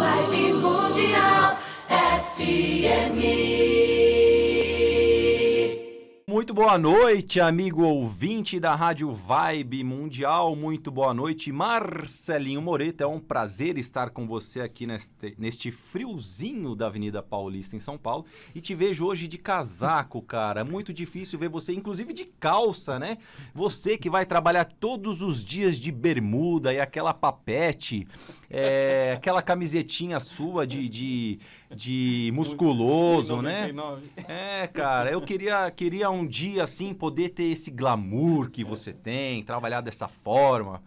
Live Mundial FM. boa noite, amigo ouvinte da Rádio Vibe Mundial. Muito boa noite, Marcelinho Moreto. É um prazer estar com você aqui neste, neste friozinho da Avenida Paulista, em São Paulo. E te vejo hoje de casaco, cara. Muito difícil ver você, inclusive de calça, né? Você que vai trabalhar todos os dias de bermuda e aquela papete, é, aquela camisetinha sua de, de, de musculoso, né? É, cara, eu queria, queria um dia dia, assim, poder ter esse glamour que você tem, trabalhar dessa forma?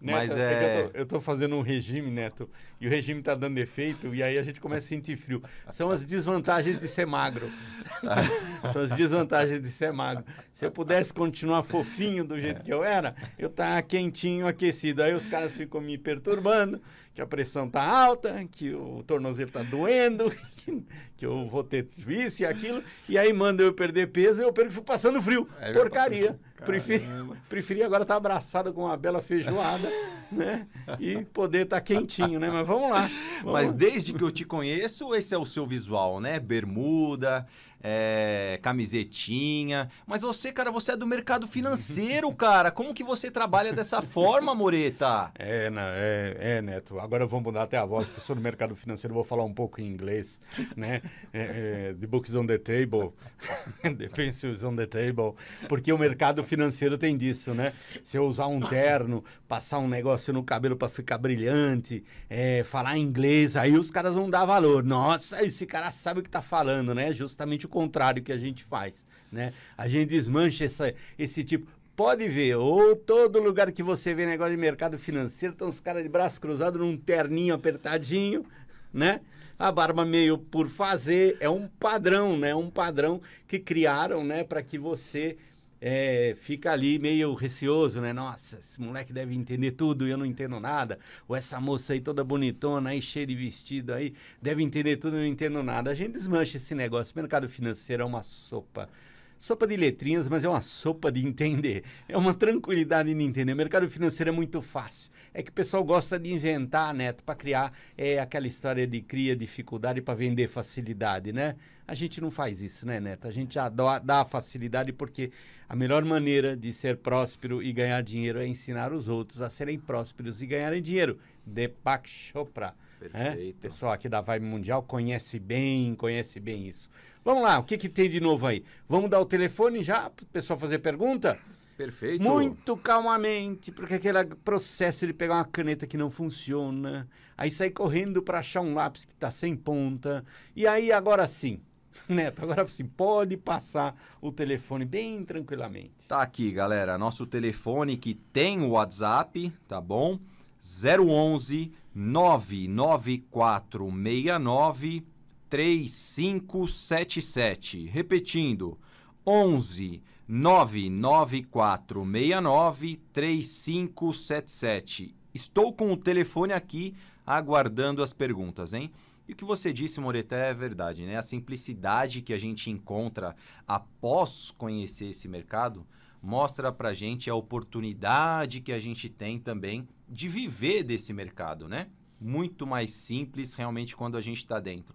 Neto, Mas é... é eu, tô, eu, tô, fazendo um regime, Neto, e o regime tá dando efeito e aí a gente começa a sentir frio. São as desvantagens de ser magro. São as desvantagens de ser magro. Se eu pudesse continuar fofinho do jeito que eu era, eu tava tá quentinho, aquecido. Aí os caras ficam me perturbando, que a pressão tá alta, que o tornozelo tá doendo, que, que eu vou ter isso e aquilo, e aí manda eu perder peso, eu perco passando frio. É Porcaria. Preferi, preferi agora estar abraçado com uma bela feijoada, né? E poder estar quentinho, né? Mas vamos lá. Vamos. Mas desde que eu te conheço, esse é o seu visual, né? Bermuda, é, camisetinha. Mas você, cara, você é do mercado financeiro, cara. Como que você trabalha dessa forma, Moreta? É, não, é, é, Neto. Agora eu vou mudar até a voz, porque sou do mercado financeiro, vou falar um pouco em inglês, né? É, é, the books on the table, the pencils on the table, porque o mercado financeiro tem disso, né? Se eu usar um terno, passar um negócio no cabelo para ficar brilhante, é, falar inglês, aí os caras vão dar valor. Nossa, esse cara sabe o que tá falando, né? Justamente o contrário que a gente faz, né? A gente desmancha essa, esse tipo pode ver, ou todo lugar que você vê negócio de mercado financeiro, estão os caras de braço cruzado num terninho apertadinho, né? A barba meio por fazer, é um padrão, né? Um padrão que criaram, né, para que você é, fica ali meio receoso, né? Nossa, esse moleque deve entender tudo e eu não entendo nada. Ou essa moça aí toda bonitona, aí cheia de vestido aí, deve entender tudo e eu não entendo nada. A gente desmancha esse negócio. O mercado financeiro é uma sopa Sopa de letrinhas, mas é uma sopa de entender. É uma tranquilidade de entender. O mercado financeiro é muito fácil. É que o pessoal gosta de inventar, Neto, né, para criar é aquela história de cria dificuldade para vender facilidade, né? A gente não faz isso, né, Neto? A gente já dá, facilidade porque a melhor maneira de ser próspero e ganhar dinheiro é ensinar os outros a serem prósperos e ganharem dinheiro. Deepak Chopra. Né? Perfeito. É? Pessoal aqui da Vibe Mundial conhece bem, conhece bem isso. Vamos lá, o que, que tem de novo aí? Vamos dar o telefone já para o pessoal fazer pergunta? Perfeito. Muito calmamente, porque aquele processo de pegar uma caneta que não funciona, aí sair correndo para achar um lápis que está sem ponta, e aí agora sim, Neto, agora sim, pode passar o telefone bem tranquilamente. Tá aqui, galera, nosso telefone que tem o WhatsApp, tá bom? 011 99469 3577. Repetindo, 11 99469 3577. Estou com o telefone aqui aguardando as perguntas, hein? E o que você disse, Moreta, é verdade, né? A simplicidade que a gente encontra após conhecer esse mercado mostra pra gente a oportunidade que a gente tem também de viver desse mercado, né? Muito mais simples realmente quando a gente está dentro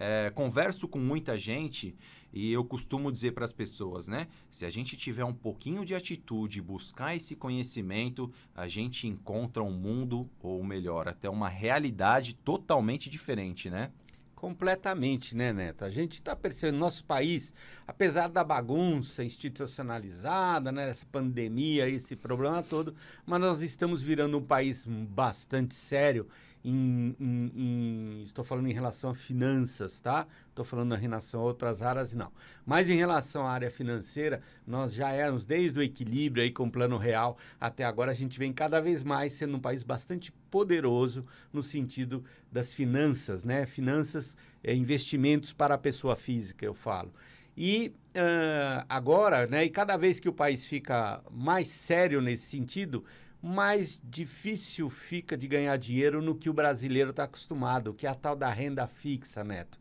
é, converso com muita gente e eu costumo dizer para as pessoas, né? Se a gente tiver um pouquinho de atitude, buscar esse conhecimento, a gente encontra um mundo, ou melhor, até uma realidade totalmente diferente, né? Completamente, né, Neto? A gente está percebendo, nosso país, apesar da bagunça institucionalizada, né, essa pandemia, esse problema todo, mas nós estamos virando um país bastante sério em, em, em, estou falando em relação a finanças, tá? Estou falando em relação a outras áreas, não. Mas em relação à área financeira, nós já éramos desde o equilíbrio aí com o plano real até agora, a gente vem cada vez mais sendo um país bastante poderoso no sentido das finanças, né? Finanças, é, investimentos para a pessoa física, eu falo. E uh, agora, né? E cada vez que o país fica mais sério nesse sentido, mais difícil fica de ganhar dinheiro no que o brasileiro está acostumado, que é a tal da renda fixa, Neto.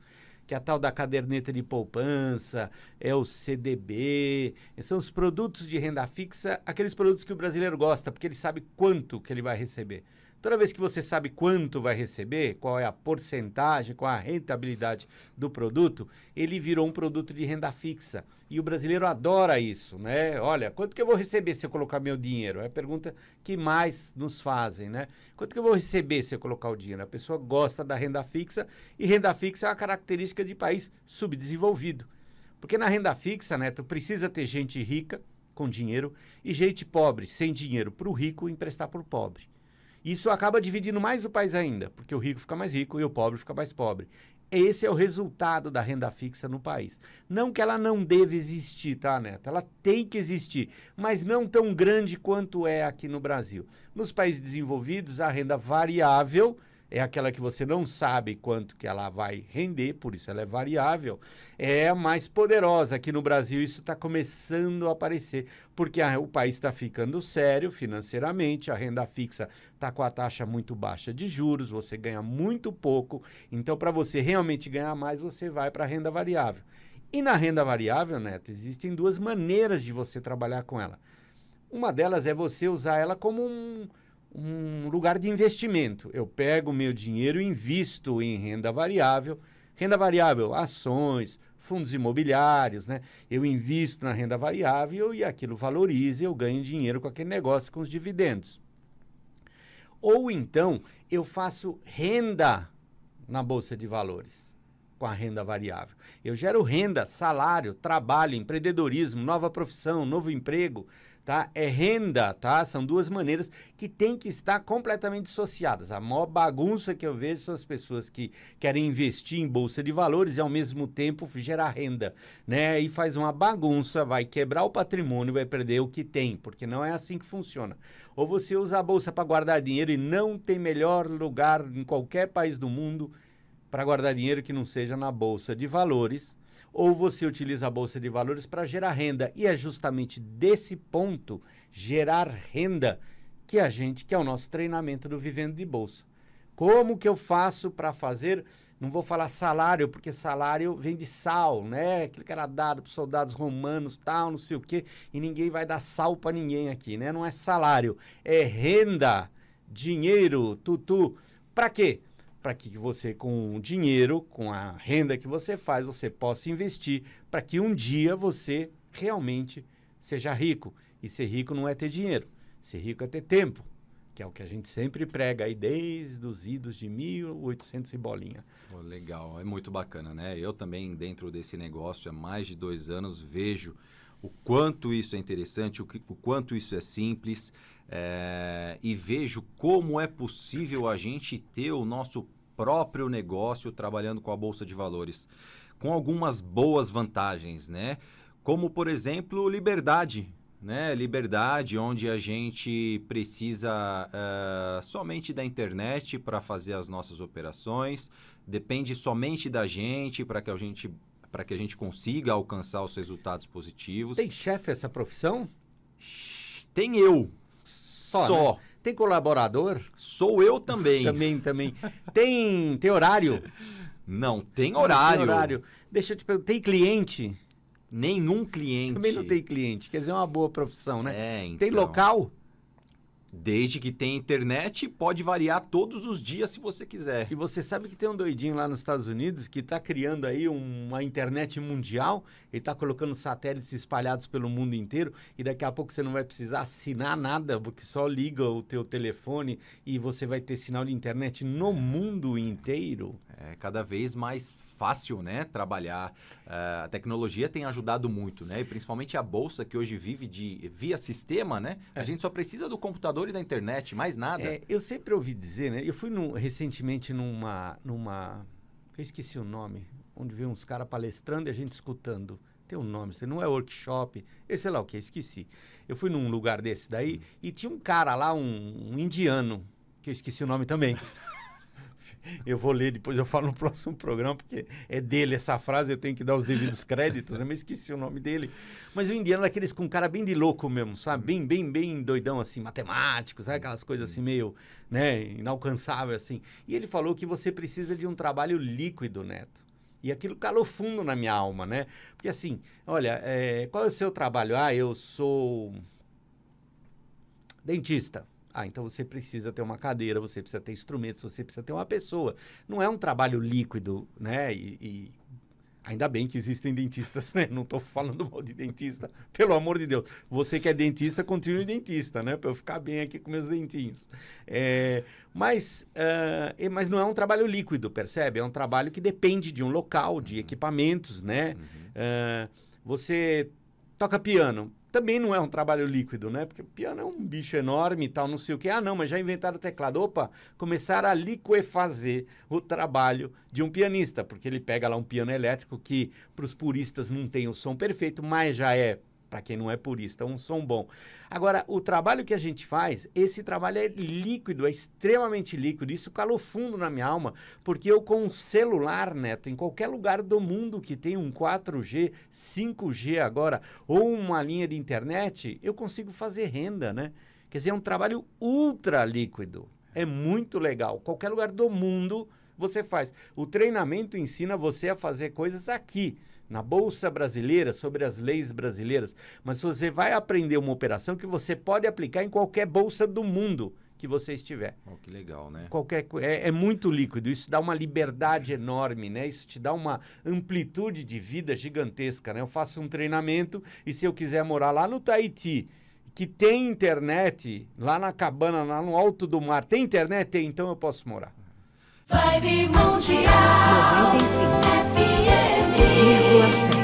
Que é a tal da caderneta de poupança, é o CDB, são os produtos de renda fixa, aqueles produtos que o brasileiro gosta, porque ele sabe quanto que ele vai receber. Toda vez que você sabe quanto vai receber, qual é a porcentagem, qual é a rentabilidade do produto, ele virou um produto de renda fixa. E o brasileiro adora isso, né? Olha, quanto que eu vou receber se eu colocar meu dinheiro? É a pergunta que mais nos fazem, né? Quanto que eu vou receber se eu colocar o dinheiro? A pessoa gosta da renda fixa e renda fixa é uma característica de país subdesenvolvido. Porque na renda fixa, né, tu precisa ter gente rica com dinheiro e gente pobre sem dinheiro para o rico emprestar para o pobre. Isso acaba dividindo mais o país ainda, porque o rico fica mais rico e o pobre fica mais pobre. Esse é o resultado da renda fixa no país. Não que ela não deva existir, tá, Neto? Ela tem que existir, mas não tão grande quanto é aqui no Brasil. Nos países desenvolvidos, a renda variável é aquela que você não sabe quanto que ela vai render, por isso ela é variável, é mais poderosa. Aqui no Brasil isso está começando a aparecer, porque a, o país está ficando sério financeiramente, a renda fixa está com a taxa muito baixa de juros, você ganha muito pouco, então para você realmente ganhar mais, você vai para a renda variável. E na renda variável, Neto, existem duas maneiras de você trabalhar com ela. Uma delas é você usar ela como um um lugar de investimento. Eu pego o meu dinheiro e invisto em renda variável. Renda variável, ações, fundos imobiliários, né? Eu invisto na renda variável e aquilo valoriza, eu ganho dinheiro com aquele negócio com os dividendos. Ou então eu faço renda na bolsa de valores com a renda variável. Eu gero renda, salário, trabalho, empreendedorismo, nova profissão, novo emprego, tá? É renda, tá? São duas maneiras que tem que estar completamente associadas. A maior bagunça que eu vejo são as pessoas que querem investir em bolsa de valores e ao mesmo tempo gerar renda, né? E faz uma bagunça, vai quebrar o patrimônio, vai perder o que tem, porque não é assim que funciona. Ou você usa a bolsa para guardar dinheiro e não tem melhor lugar em qualquer país do mundo para guardar dinheiro que não seja na bolsa de valores ou você utiliza a bolsa de valores para gerar renda. E é justamente desse ponto, gerar renda, que a gente, que é o nosso treinamento do Vivendo de Bolsa. Como que eu faço para fazer? Não vou falar salário, porque salário vem de sal, né? Aquilo que era dado para soldados romanos, tal, não sei o quê, e ninguém vai dar sal para ninguém aqui, né? Não é salário, é renda, dinheiro, tutu. Para quê? para que você, com o dinheiro, com a renda que você faz, você possa investir para que um dia você realmente seja rico. E ser rico não é ter dinheiro, ser rico é ter tempo, que é o que a gente sempre prega aí desde os idos de 1800 e bolinha. Oh, legal, é muito bacana, né? Eu também, dentro desse negócio, há mais de dois anos, vejo o quanto isso é interessante, o, que, o quanto isso é simples, é, e vejo como é possível a gente ter o nosso próprio negócio trabalhando com a Bolsa de Valores, com algumas boas vantagens, né? Como, por exemplo, liberdade. Né? Liberdade, onde a gente precisa uh, somente da internet para fazer as nossas operações, depende somente da gente para que a gente para que a gente consiga alcançar os resultados positivos. Tem chefe essa profissão? Tem eu. Só. Só. Né? Tem colaborador? Sou eu também. também, também. Tem, tem horário? Não, tem horário. tem horário. Deixa eu te perguntar, tem cliente? Nenhum cliente. Também não tem cliente, quer dizer, é uma boa profissão, né? É, então. Tem local? Desde que tenha internet, pode variar todos os dias se você quiser. E você sabe que tem um doidinho lá nos Estados Unidos que está criando aí uma internet mundial, ele está colocando satélites espalhados pelo mundo inteiro e daqui a pouco você não vai precisar assinar nada, porque só liga o teu telefone e você vai ter sinal de internet no mundo inteiro. É cada vez mais fácil, né, trabalhar. Uh, a tecnologia tem ajudado muito, né? E principalmente a bolsa que hoje vive de via sistema, né? A é. gente só precisa do computador e da internet, mais nada. É, eu sempre ouvi dizer, né? Eu fui no, recentemente numa numa eu esqueci o nome, onde veio uns caras palestrando e a gente escutando tem um nome, você não é workshop, eu é sei lá o que, esqueci. Eu fui num lugar desse daí hum. e tinha um cara lá, um, um, indiano, que eu esqueci o nome também. eu vou ler depois, eu falo no próximo programa, porque é dele essa frase, eu tenho que dar os devidos créditos, eu me esqueci o nome dele. Mas o indiano é aqueles com um cara bem de louco mesmo, sabe? Bem, bem, bem doidão, assim, matemático, sabe? Aquelas coisas assim meio, né, inalcançável, assim. E ele falou que você precisa de um trabalho líquido, Neto. E aquilo calou fundo na minha alma, né? Porque assim, olha, é, qual é o seu trabalho? Ah, eu sou dentista. Ah, então você precisa ter uma cadeira, você precisa ter instrumentos, você precisa ter uma pessoa. Não é um trabalho líquido, né? E, e... ainda bem que existem dentistas, né? Não estou falando mal de dentista, pelo amor de Deus. Você que é dentista, continue dentista, né? Para eu ficar bem aqui com meus dentinhos. É... mas, uh... mas não é um trabalho líquido, percebe? É um trabalho que depende de um local, de uhum. equipamentos, né? Uhum. Uh... você toca piano também não é um trabalho líquido, né? Porque o piano é um bicho enorme e tal, não sei o que. Ah, não, mas já inventaram o teclado. Opa, começaram a liquefazer o trabalho de um pianista, porque ele pega lá um piano elétrico que para os puristas não tem o som perfeito, mas já é para quem não é purista, um som bom. Agora, o trabalho que a gente faz, esse trabalho é líquido, é extremamente líquido. Isso calou fundo na minha alma, porque eu com um celular, Neto, em qualquer lugar do mundo que tem um 4G, 5G agora, ou uma linha de internet, eu consigo fazer renda, né? Quer dizer, é um trabalho ultra líquido. É muito legal. Qualquer lugar do mundo você faz. O treinamento ensina você a fazer coisas aqui, na Bolsa Brasileira, sobre as leis brasileiras. Mas você vai aprender uma operação que você pode aplicar em qualquer bolsa do mundo que você estiver. Oh, que legal, né? Qualquer é, é muito líquido. Isso dá uma liberdade enorme, né? Isso te dá uma amplitude de vida gigantesca, né? Eu faço um treinamento e se eu quiser morar lá no Tahiti, que tem internet lá na cabana, lá no alto do mar, tem internet? Tem, então eu posso morar. Vibe Mundial 95,7